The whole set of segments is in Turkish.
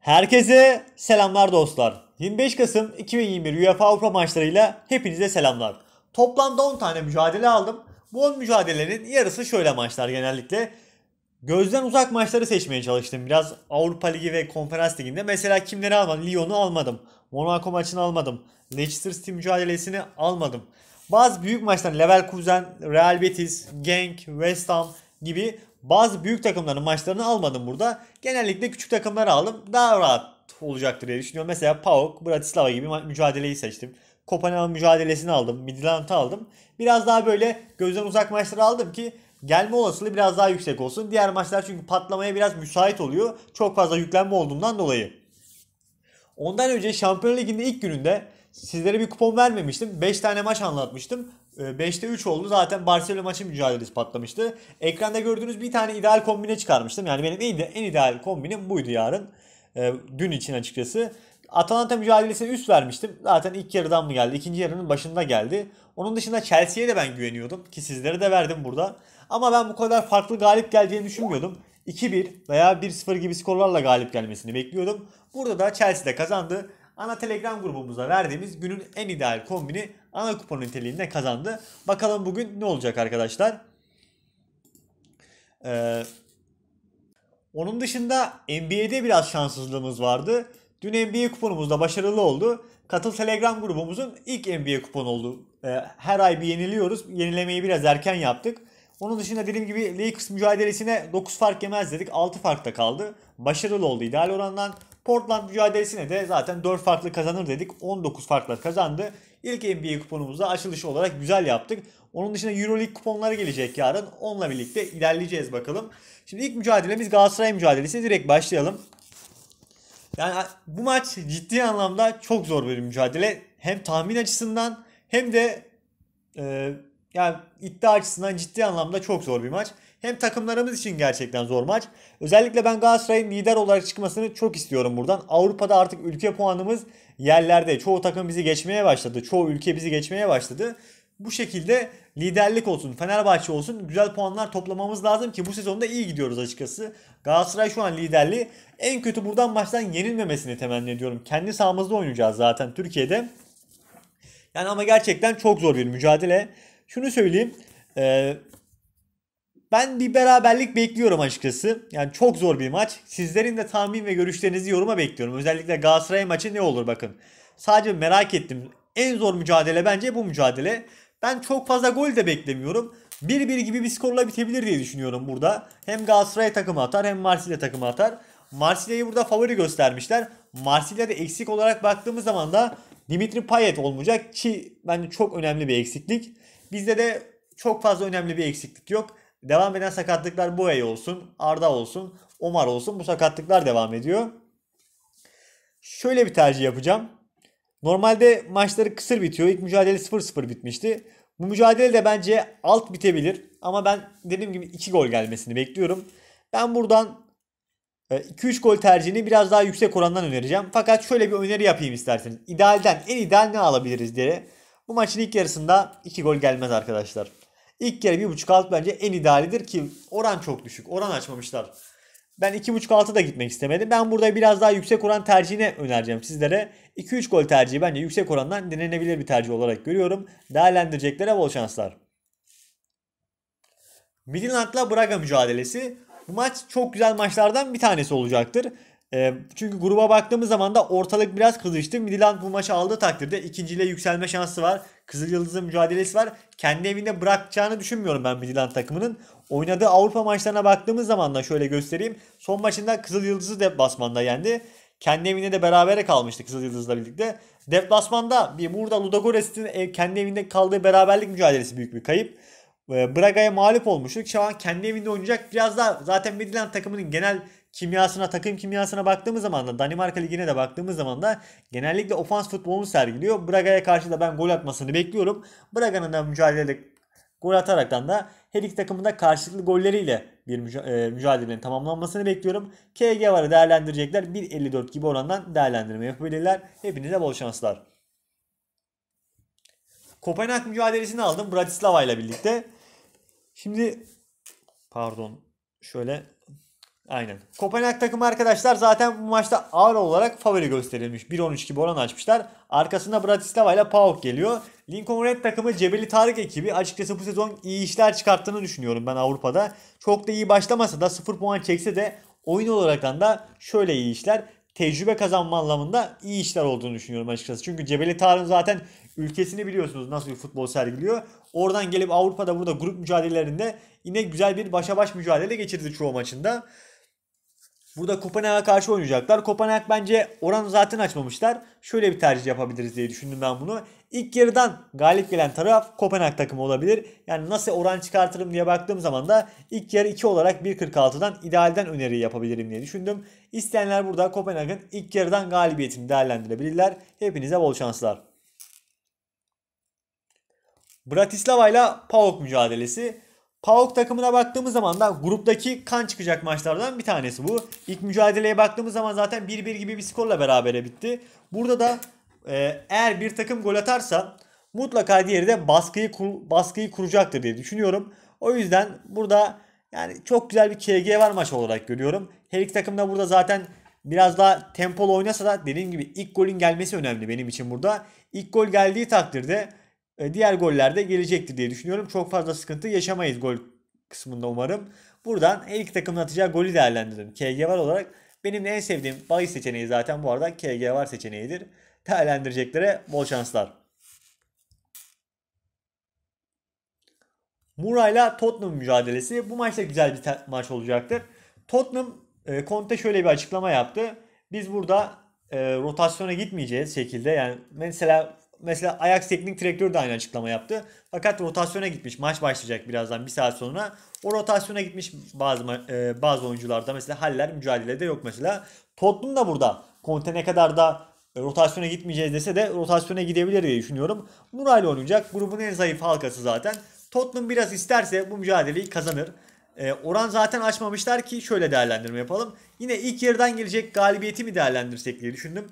Herkese selamlar dostlar. 25 Kasım 2021 UEFA Avrupa maçlarıyla hepinize selamlar. Toplamda 10 tane mücadele aldım. Bu 10 mücadelelerin yarısı şöyle maçlar genellikle. Gözden uzak maçları seçmeye çalıştım biraz. Avrupa Ligi ve Konferans Ligi'nde mesela kimleri almadım? Lyon'u almadım. Monaco maçını almadım. Leicester City mücadelesini almadım. Bazı büyük maçlar Leverkusen, Real Betis, Genk, West Ham gibi bazı büyük takımların maçlarını almadım burada. Genellikle küçük takımları aldım. Daha rahat olacaktır diye düşünüyorum. Mesela PAOK, Bratislava gibi mücadeleyi seçtim. Kopenhag mücadelesini aldım. Midland'ı aldım. Biraz daha böyle gözden uzak maçları aldım ki gelme olasılığı biraz daha yüksek olsun. Diğer maçlar çünkü patlamaya biraz müsait oluyor. Çok fazla yüklenme olduğundan dolayı. Ondan önce Şampiyonlar Ligi'nin ilk gününde sizlere bir kupon vermemiştim. 5 tane maç anlatmıştım. 5'te ee, 3 oldu. Zaten Barcelona maçı mücadelesi patlamıştı. Ekranda gördüğünüz bir tane ideal kombine çıkarmıştım. Yani benim en, en ideal kombinim buydu yarın. Ee, dün için açıkçası. Atalanta mücadelesine üst vermiştim. Zaten ilk yarıdan mı geldi? İkinci yarının başında geldi. Onun dışında Chelsea'ye de ben güveniyordum. Ki sizlere de verdim burada. Ama ben bu kadar farklı galip geleceğini düşünmüyordum. 2-1 veya 1-0 gibi skorlarla galip gelmesini bekliyordum. Burada da Chelsea de kazandı ana telegram grubumuza verdiğimiz günün en ideal kombini ana kupon niteliğinde kazandı. Bakalım bugün ne olacak arkadaşlar. Ee, onun dışında NBA'de biraz şanssızlığımız vardı. Dün NBA kuponumuz da başarılı oldu. Katıl Telegram grubumuzun ilk NBA kupon oldu. Ee, her ay bir yeniliyoruz. Yenilemeyi biraz erken yaptık. Onun dışında dediğim gibi Lakers mücadelesine 9 fark yemez dedik. 6 farkta kaldı. Başarılı oldu ideal orandan. Portland mücadelesine de zaten 4 farklı kazanır dedik. 19 farklı kazandı. İlk NBA kuponumuzu açılışı olarak güzel yaptık. Onun dışında Euroleague kuponları gelecek yarın. Onunla birlikte ilerleyeceğiz bakalım. Şimdi ilk mücadelemiz Galatasaray mücadelesi. Direkt başlayalım. Yani bu maç ciddi anlamda çok zor bir mücadele. Hem tahmin açısından hem de e, yani iddia açısından ciddi anlamda çok zor bir maç. Hem takımlarımız için gerçekten zor maç. Özellikle ben Galatasaray'ın lider olarak çıkmasını çok istiyorum buradan. Avrupa'da artık ülke puanımız yerlerde. Çoğu takım bizi geçmeye başladı. Çoğu ülke bizi geçmeye başladı. Bu şekilde liderlik olsun, Fenerbahçe olsun güzel puanlar toplamamız lazım ki bu sezonda iyi gidiyoruz açıkçası. Galatasaray şu an liderliği en kötü buradan maçtan yenilmemesini temenni ediyorum. Kendi sahamızda oynayacağız zaten Türkiye'de. Yani ama gerçekten çok zor bir mücadele. Şunu söyleyeyim. Ben bir beraberlik bekliyorum açıkçası. Yani çok zor bir maç. Sizlerin de tahmin ve görüşlerinizi yoruma bekliyorum. Özellikle Galatasaray maçı ne olur bakın. Sadece merak ettim. En zor mücadele bence bu mücadele. Ben çok fazla gol de beklemiyorum. 1-1 gibi bir skorla bitebilir diye düşünüyorum burada. Hem Galatasaray takımı atar hem Marsilya takımı atar. Marsilya'yı burada favori göstermişler. Marsilya'da eksik olarak baktığımız zaman da Dimitri Payet olmayacak ki bence çok önemli bir eksiklik. Bizde de çok fazla önemli bir eksiklik yok. Devam eden sakatlıklar Buey olsun, Arda olsun, Omar olsun bu sakatlıklar devam ediyor. Şöyle bir tercih yapacağım. Normalde maçları kısır bitiyor. İlk mücadele 0-0 bitmişti. Bu mücadele de bence alt bitebilir. Ama ben dediğim gibi 2 gol gelmesini bekliyorum. Ben buradan 2-3 e, gol tercihini biraz daha yüksek orandan önereceğim. Fakat şöyle bir öneri yapayım isterseniz. İdealden en ideal ne alabiliriz diye. Bu maçın ilk yarısında 2 gol gelmez arkadaşlar. İlk kere 1.5 alt bence en idealidir ki oran çok düşük. Oran açmamışlar. Ben 2.5 altı da gitmek istemedim. Ben burada biraz daha yüksek oran tercihine önereceğim sizlere. 2-3 gol tercihi bence yüksek orandan denenebilir bir tercih olarak görüyorum. Değerlendireceklere bol şanslar. Midland'la Braga mücadelesi. Bu maç çok güzel maçlardan bir tanesi olacaktır. E, çünkü gruba baktığımız zaman da ortalık biraz kızıştı. Midland bu maçı aldığı takdirde ikinciyle yükselme şansı var. Kızıl Yıldız'ın mücadelesi var. Kendi evinde bırakacağını düşünmüyorum ben Midland takımının. Oynadığı Avrupa maçlarına baktığımız zaman da şöyle göstereyim. Son maçında Kızıl Yıldız'ı deplasmanda yendi. Kendi evinde de berabere kalmıştı Kızıl Yıldız'la birlikte. Deplasmanda bir burada Ludogorets'in e, kendi evinde kaldığı beraberlik mücadelesi büyük bir kayıp. Ee, Braga'ya mağlup olmuştuk. Şu an kendi evinde oynayacak. Biraz daha zaten Midland takımının genel kimyasına, takım kimyasına baktığımız zaman da Danimarka Ligi'ne de baktığımız zaman da genellikle ofans futbolunu sergiliyor. Braga'ya karşı da ben gol atmasını bekliyorum. Braga'nın da mücadelede gol ataraktan da her iki takımın da karşılıklı golleriyle bir e, mücadelenin tamamlanmasını bekliyorum. KG varı değerlendirecekler. 1.54 gibi orandan değerlendirme yapabilirler. Hepinize bol şanslar. Kopenhag mücadelesini aldım Bratislava ile birlikte. Şimdi pardon şöyle Aynen. Kopenhag takımı arkadaşlar zaten bu maçta ağır olarak favori gösterilmiş. 1-13 gibi oran açmışlar. Arkasında Bratislava ile PAOK geliyor. Lincoln Red takımı Cebeli Tarık ekibi açıkçası bu sezon iyi işler çıkarttığını düşünüyorum ben Avrupa'da. Çok da iyi başlamasa da 0 puan çekse de oyun olaraktan da şöyle iyi işler tecrübe kazanma anlamında iyi işler olduğunu düşünüyorum açıkçası. Çünkü Cebeli Tarık'ın zaten ülkesini biliyorsunuz nasıl bir futbol sergiliyor. Oradan gelip Avrupa'da burada grup mücadelelerinde yine güzel bir başa baş mücadele geçirdi çoğu maçında. Burada Kopenhag'a karşı oynayacaklar. Kopenhag bence oranı zaten açmamışlar. Şöyle bir tercih yapabiliriz diye düşündüm ben bunu. İlk yarıdan galip gelen taraf Kopenhag takımı olabilir. Yani nasıl oran çıkartırım diye baktığım zaman da ilk yarı 2 olarak 1.46'dan idealden öneri yapabilirim diye düşündüm. İsteyenler burada Kopenhag'ın ilk yarıdan galibiyetini değerlendirebilirler. Hepinize bol şanslar. Bratislava ile PAOK mücadelesi. PAOK takımına baktığımız zaman da gruptaki kan çıkacak maçlardan bir tanesi bu. İlk mücadeleye baktığımız zaman zaten 1-1 gibi bir skorla berabere bitti. Burada da e, eğer bir takım gol atarsa mutlaka diğeri de baskıyı kur, baskıyı kuracaktır diye düşünüyorum. O yüzden burada yani çok güzel bir KG var maç olarak görüyorum. Her iki takım da burada zaten biraz daha tempolu oynasa da dediğim gibi ilk golün gelmesi önemli benim için burada. İlk gol geldiği takdirde e, diğer goller de gelecektir diye düşünüyorum. Çok fazla sıkıntı yaşamayız gol kısmında umarım. Buradan ilk takımın atacağı golü değerlendirdim. KG var olarak benim en sevdiğim bayi seçeneği zaten bu arada KG var seçeneğidir. Değerlendireceklere bol şanslar. Murayla Tottenham mücadelesi bu maçta güzel bir maç olacaktır. Tottenham e, Conte şöyle bir açıklama yaptı. Biz burada e, rotasyona gitmeyeceğiz şekilde. Yani mesela mesela Ajax teknik direktörü de aynı açıklama yaptı. Fakat rotasyona gitmiş. Maç başlayacak birazdan bir saat sonra. O rotasyona gitmiş bazı e, bazı oyuncularda. Mesela Haller mücadelede yok mesela. Tottenham da burada. Conte ne kadar da e, rotasyona gitmeyeceğiz dese de rotasyona gidebilir diye düşünüyorum. Muray'la oynayacak. Grubun en zayıf halkası zaten. Tottenham biraz isterse bu mücadeleyi kazanır. E, oran zaten açmamışlar ki şöyle değerlendirme yapalım. Yine ilk yerden gelecek galibiyeti mi değerlendirsek diye düşündüm.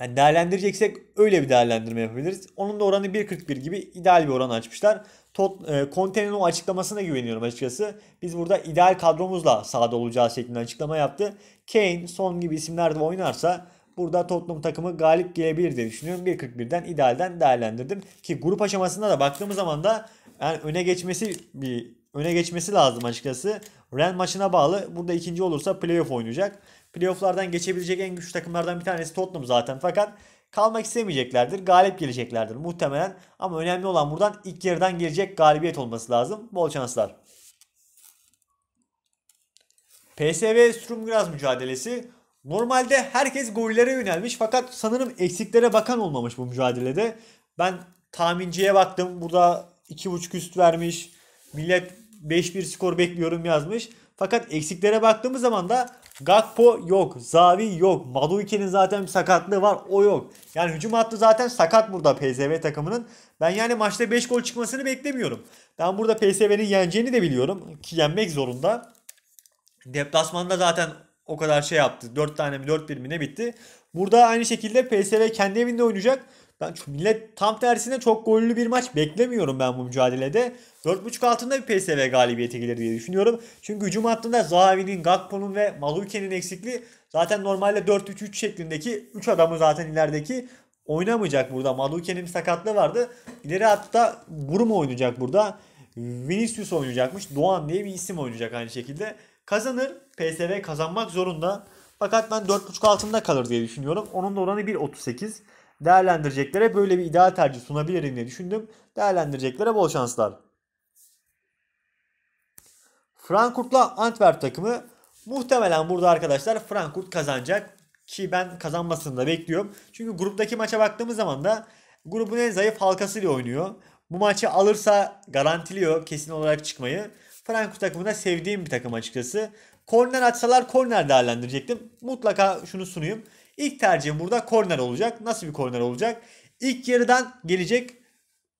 Yani değerlendireceksek öyle bir değerlendirme yapabiliriz. Onun da oranı 1.41 gibi ideal bir oran açmışlar. Tot, e, Conte'nin o açıklamasına güveniyorum açıkçası. Biz burada ideal kadromuzla sahada olacağı şeklinde açıklama yaptı. Kane, Son gibi isimler de oynarsa burada Tottenham takımı galip gelebilir diye düşünüyorum. 1.41'den idealden değerlendirdim. Ki grup aşamasında da baktığımız zaman da yani öne geçmesi bir öne geçmesi lazım açıkçası. Ren maçına bağlı. Burada ikinci olursa playoff oynayacak. Playoff'lardan geçebilecek en güçlü takımlardan bir tanesi Tottenham zaten. Fakat kalmak istemeyeceklerdir. Galip geleceklerdir muhtemelen. Ama önemli olan buradan ilk yarıdan gelecek galibiyet olması lazım. Bol şanslar. PSV Strumgras mücadelesi. Normalde herkes gollere yönelmiş fakat sanırım eksiklere bakan olmamış bu mücadelede. Ben tahminciye baktım. Burada 2.5 üst vermiş. Millet 5-1 skor bekliyorum yazmış. Fakat eksiklere baktığımız zaman da Gakpo yok. Zavi yok. Maduike'nin zaten bir sakatlığı var. O yok. Yani hücum hattı zaten sakat burada PSV takımının. Ben yani maçta 5 gol çıkmasını beklemiyorum. Ben burada PSV'nin yeneceğini de biliyorum. Ki yenmek zorunda. Deplasmanda zaten o kadar şey yaptı. 4 tane mi 4 1 mi ne bitti. Burada aynı şekilde PSV kendi evinde oynayacak. Ben millet tam tersine çok gollü bir maç beklemiyorum ben bu mücadelede. 4.5 altında bir PSV galibiyeti gelir diye düşünüyorum. Çünkü hücum hattında Zavinin Gakpo'nun ve Maluke'nin eksikliği zaten normalde 4-3-3 şeklindeki 3 adamı zaten ilerideki oynamayacak burada. Maluke'nin sakatlığı vardı. İleri hatta Burma oynayacak burada. Vinicius oynayacakmış. Doğan diye bir isim oynayacak aynı şekilde. Kazanır. PSV kazanmak zorunda. Fakat ben 4.5 altında kalır diye düşünüyorum. Onun da oranı 1.38 değerlendireceklere böyle bir ideal tercih sunabilirim diye düşündüm. Değerlendireceklere bol şanslar. Frankfurt'la Antwerp takımı muhtemelen burada arkadaşlar Frankfurt kazanacak. Ki ben kazanmasını da bekliyorum. Çünkü gruptaki maça baktığımız zaman da grubun en zayıf halkası ile oynuyor. Bu maçı alırsa garantiliyor kesin olarak çıkmayı. Frankfurt takımı da sevdiğim bir takım açıkçası. Korner atsalar korner değerlendirecektim. Mutlaka şunu sunayım. İlk tercihim burada korner olacak. Nasıl bir korner olacak? İlk yarıdan gelecek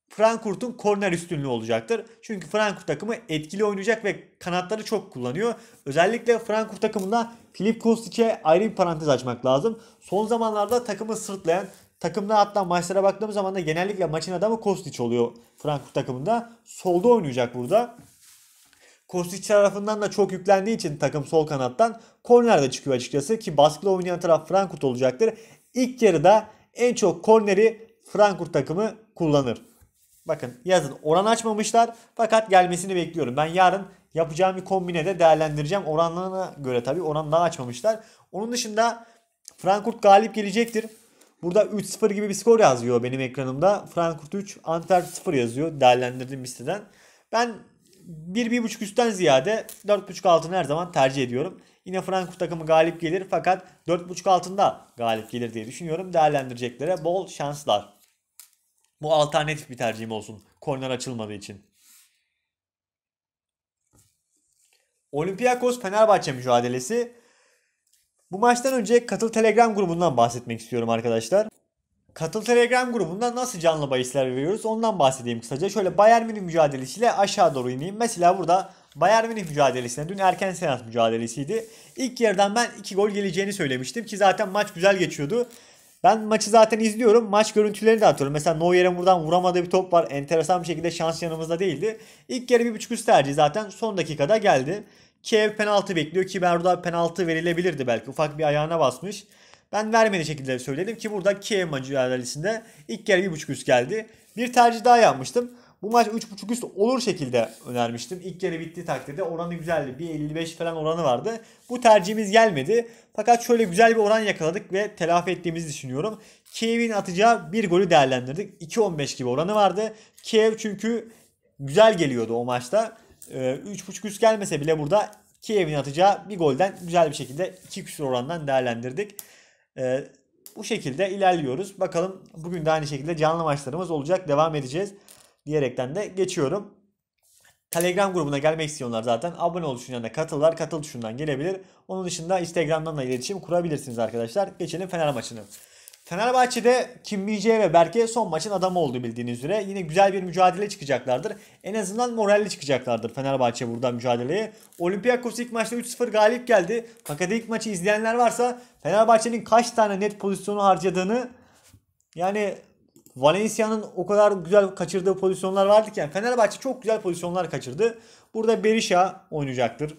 Frankfurt'un korner üstünlüğü olacaktır. Çünkü Frankfurt takımı etkili oynayacak ve kanatları çok kullanıyor. Özellikle Frankfurt takımında Filip Kostic'e ayrı bir parantez açmak lazım. Son zamanlarda takımı sırtlayan, takımda hatta maçlara baktığımız zaman da genellikle maçın adamı Kostic oluyor Frankfurt takımında. Solda oynayacak burada. Kostic tarafından da çok yüklendiği için takım sol kanattan korner de çıkıyor açıkçası ki baskılı oynayan taraf Frankfurt olacaktır. İlk yarıda en çok korneri Frankfurt takımı kullanır. Bakın yazın oran açmamışlar fakat gelmesini bekliyorum. Ben yarın yapacağım bir kombine de değerlendireceğim. Oranlarına göre tabii oran daha açmamışlar. Onun dışında Frankfurt galip gelecektir. Burada 3-0 gibi bir skor yazıyor benim ekranımda. Frankfurt 3, Antwerp 0 yazıyor değerlendirdiğim listeden. Ben bir bir buçuk üstten ziyade dört buçuk altını her zaman tercih ediyorum. Yine Frankfurt takımı galip gelir fakat dört buçuk altında galip gelir diye düşünüyorum. Değerlendireceklere bol şanslar. Bu alternatif bir tercihim olsun. Korner açılmadığı için. Olympiakos Fenerbahçe mücadelesi. Bu maçtan önce katıl Telegram grubundan bahsetmek istiyorum arkadaşlar. Katıl Telegram grubunda nasıl canlı bahisler veriyoruz ondan bahsedeyim kısaca. Şöyle Bayern Münih mücadelesiyle aşağı doğru ineyim. Mesela burada Bayern Münih mücadelesine dün erken seans mücadelesiydi. İlk yerden ben 2 gol geleceğini söylemiştim ki zaten maç güzel geçiyordu. Ben maçı zaten izliyorum. Maç görüntülerini de atıyorum. Mesela Neuer'in buradan vuramadığı bir top var. Enteresan bir şekilde şans yanımızda değildi. İlk yarı bir buçuk üst tercih zaten son dakikada geldi. Kiev penaltı bekliyor ki burada penaltı verilebilirdi belki. Ufak bir ayağına basmış. Ben vermediği şekilde söyledim ki burada Kiev mücadelesinde ilk kere 1.5 üst geldi. Bir tercih daha yapmıştım. Bu maç 3.5 üst olur şekilde önermiştim. İlk yarı bitti takdirde oranı güzeldi. 1.55 falan oranı vardı. Bu tercihimiz gelmedi. Fakat şöyle güzel bir oran yakaladık ve telafi ettiğimizi düşünüyorum. Kiev'in atacağı bir golü değerlendirdik. 2.15 gibi oranı vardı. Kiev çünkü güzel geliyordu o maçta. 3.5 ee, üst gelmese bile burada Kiev'in atacağı bir golden güzel bir şekilde 2 küsur orandan değerlendirdik. E, bu şekilde ilerliyoruz. Bakalım bugün de aynı şekilde canlı maçlarımız olacak. Devam edeceğiz diyerekten de geçiyorum. Telegram grubuna gelmek istiyorlar zaten. Abone ol tuşuna katılırlar. Katıl tuşundan gelebilir. Onun dışında Instagram'dan da iletişim kurabilirsiniz arkadaşlar. Geçelim Fener maçını. Fenerbahçe'de Kim Bice ve Berke son maçın adamı oldu bildiğiniz üzere. Yine güzel bir mücadele çıkacaklardır. En azından moralli çıkacaklardır Fenerbahçe buradan mücadeleye. Olympiakos ilk maçta 3-0 galip geldi. Fakat ilk maçı izleyenler varsa Fenerbahçe'nin kaç tane net pozisyonu harcadığını yani Valencia'nın o kadar güzel kaçırdığı pozisyonlar vardı ki yani Fenerbahçe çok güzel pozisyonlar kaçırdı. Burada Berisha oynayacaktır.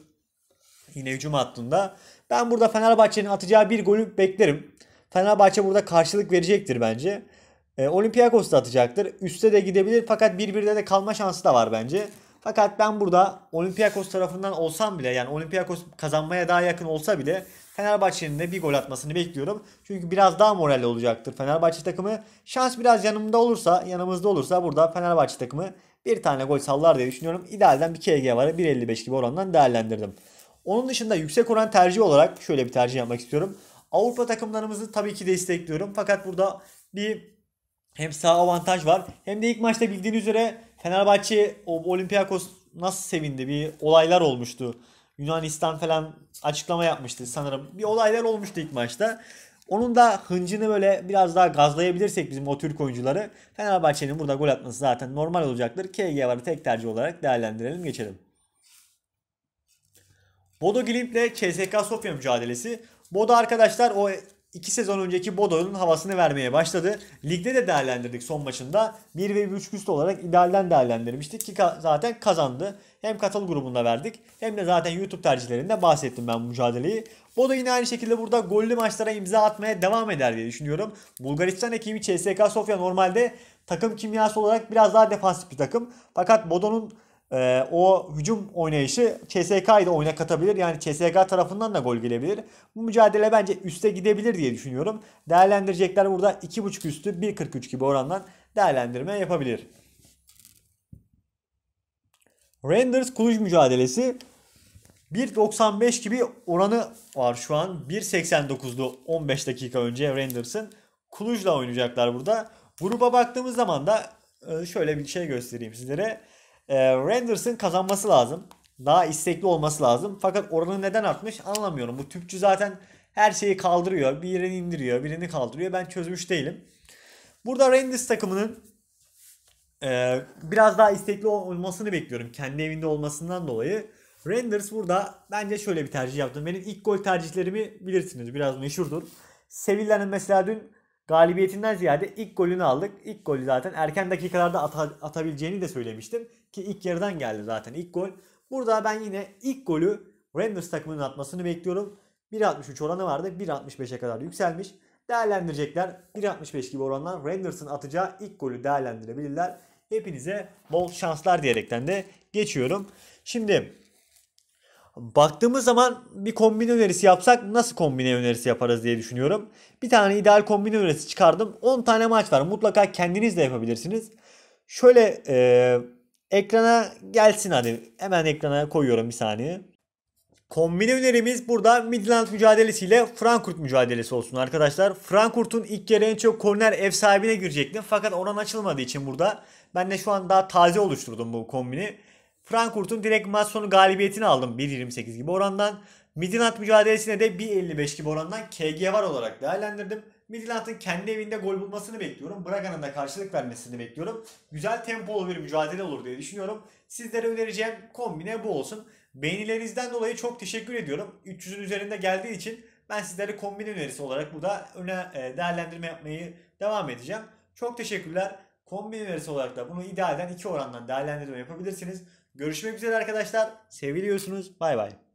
Yine hücum hattında. Ben burada Fenerbahçe'nin atacağı bir golü beklerim. Fenerbahçe burada karşılık verecektir bence. E, Olympiakos da atacaktır. Üste de gidebilir fakat bir birde de kalma şansı da var bence. Fakat ben burada Olympiakos tarafından olsam bile yani Olympiakos kazanmaya daha yakın olsa bile Fenerbahçe'nin de bir gol atmasını bekliyorum. Çünkü biraz daha moralli olacaktır Fenerbahçe takımı. Şans biraz yanımda olursa, yanımızda olursa burada Fenerbahçe takımı bir tane gol sallar diye düşünüyorum. İdealden bir KG var 1.55 gibi orandan değerlendirdim. Onun dışında yüksek oran tercih olarak şöyle bir tercih yapmak istiyorum. Avrupa takımlarımızı tabii ki destekliyorum. Fakat burada bir hem sağ avantaj var hem de ilk maçta bildiğiniz üzere Fenerbahçe o Olympiakos nasıl sevindi bir olaylar olmuştu. Yunanistan falan açıklama yapmıştı sanırım. Bir olaylar olmuştu ilk maçta. Onun da hıncını böyle biraz daha gazlayabilirsek bizim o Türk oyuncuları Fenerbahçe'nin burada gol atması zaten normal olacaktır. KG varı tek tercih olarak değerlendirelim geçelim. Bodo Glimp ile CSK Sofya mücadelesi. Bodo arkadaşlar o 2 sezon önceki Bodo'nun havasını vermeye başladı. Ligde de değerlendirdik son maçında. 1 ve 3 üst olarak idealden değerlendirmiştik ki zaten kazandı. Hem katıl grubunda verdik hem de zaten YouTube tercihlerinde bahsettim ben bu mücadeleyi. Bodo yine aynı şekilde burada gollü maçlara imza atmaya devam eder diye düşünüyorum. Bulgaristan ekibi CSK Sofya normalde takım kimyası olarak biraz daha defansif bir takım. Fakat Bodo'nun e, o hücum oynayışı CSK'yı da oyuna katabilir. Yani CSK tarafından da gol gelebilir. Bu mücadele bence üste gidebilir diye düşünüyorum. Değerlendirecekler burada 2.5 üstü 1.43 gibi orandan değerlendirme yapabilir. Renders Kuluj mücadelesi 1.95 gibi oranı var şu an. 1.89'du 15 dakika önce Renders'ın. Kuluj'la oynayacaklar burada. Gruba baktığımız zaman da e, şöyle bir şey göstereyim sizlere e, ee, Rangers'ın kazanması lazım. Daha istekli olması lazım. Fakat oranı neden artmış anlamıyorum. Bu tüpçü zaten her şeyi kaldırıyor. Birini indiriyor, birini kaldırıyor. Ben çözmüş değilim. Burada Rangers takımının e, biraz daha istekli olmasını bekliyorum. Kendi evinde olmasından dolayı. Renders burada bence şöyle bir tercih yaptım. Benim ilk gol tercihlerimi bilirsiniz. Biraz meşhurdur. Sevilla'nın mesela dün galibiyetinden ziyade ilk golünü aldık. İlk golü zaten erken dakikalarda ata, atabileceğini de söylemiştim. Ki ilk yarıdan geldi zaten ilk gol. Burada ben yine ilk golü Renders takımının atmasını bekliyorum. 1.63 oranı vardı. 1.65'e kadar yükselmiş. Değerlendirecekler. 1.65 gibi oranlar Renders'ın atacağı ilk golü değerlendirebilirler. Hepinize bol şanslar diyerekten de geçiyorum. Şimdi baktığımız zaman bir kombin önerisi yapsak nasıl kombine önerisi yaparız diye düşünüyorum. Bir tane ideal kombin önerisi çıkardım. 10 tane maç var. Mutlaka kendiniz de yapabilirsiniz. Şöyle eee Ekrana gelsin hadi. Hemen ekrana koyuyorum bir saniye. Kombine önerimiz burada Midland mücadelesi ile Frankfurt mücadelesi olsun arkadaşlar. Frankfurt'un ilk yarı en çok korner ev sahibine girecektim. Fakat oran açılmadığı için burada ben de şu an daha taze oluşturdum bu kombini. Frankfurt'un direkt maç sonu galibiyetini aldım 1.28 gibi orandan. Midland mücadelesine de 1.55 gibi orandan KG var olarak değerlendirdim. Midland'ın kendi evinde gol bulmasını bekliyorum. Braga'nın da karşılık vermesini bekliyorum. Güzel tempolu bir mücadele olur diye düşünüyorum. Sizlere önereceğim kombine bu olsun. Beğenilerinizden dolayı çok teşekkür ediyorum. 300'ün üzerinde geldiği için ben sizlere kombin önerisi olarak bu da öne e, değerlendirme yapmayı devam edeceğim. Çok teşekkürler. Kombin önerisi olarak da bunu idealden iki orandan değerlendirme yapabilirsiniz. Görüşmek üzere arkadaşlar. Seviliyorsunuz. Bay bay.